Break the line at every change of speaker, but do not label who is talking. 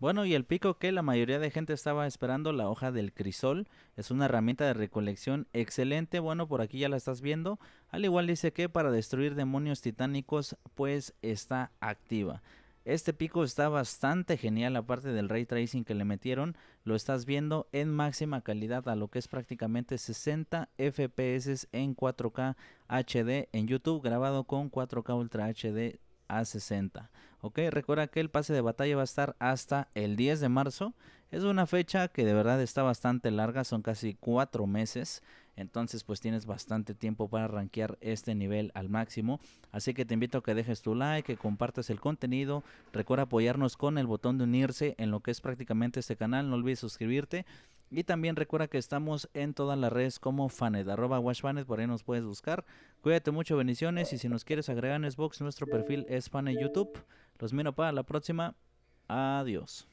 Bueno, y el pico que la mayoría de gente estaba esperando, la hoja del crisol, es una herramienta de recolección excelente, bueno, por aquí ya la estás viendo, al igual dice que para destruir demonios titánicos, pues está activa. Este pico está bastante genial, aparte del ray tracing que le metieron, lo estás viendo en máxima calidad a lo que es prácticamente 60 FPS en 4K HD en YouTube, grabado con 4K Ultra HD a 60. Ok, recuerda que el pase de batalla va a estar hasta el 10 de marzo. Es una fecha que de verdad está bastante larga, son casi 4 meses. Entonces pues tienes bastante tiempo para rankear este nivel al máximo. Así que te invito a que dejes tu like, que compartas el contenido. Recuerda apoyarnos con el botón de unirse en lo que es prácticamente este canal. No olvides suscribirte. Y también recuerda que estamos en todas las redes como Fanet, arroba por ahí nos puedes buscar. Cuídate mucho, bendiciones. Y si nos quieres agregar en Xbox, nuestro perfil es Fanet YouTube. Los miro para la próxima. Adiós.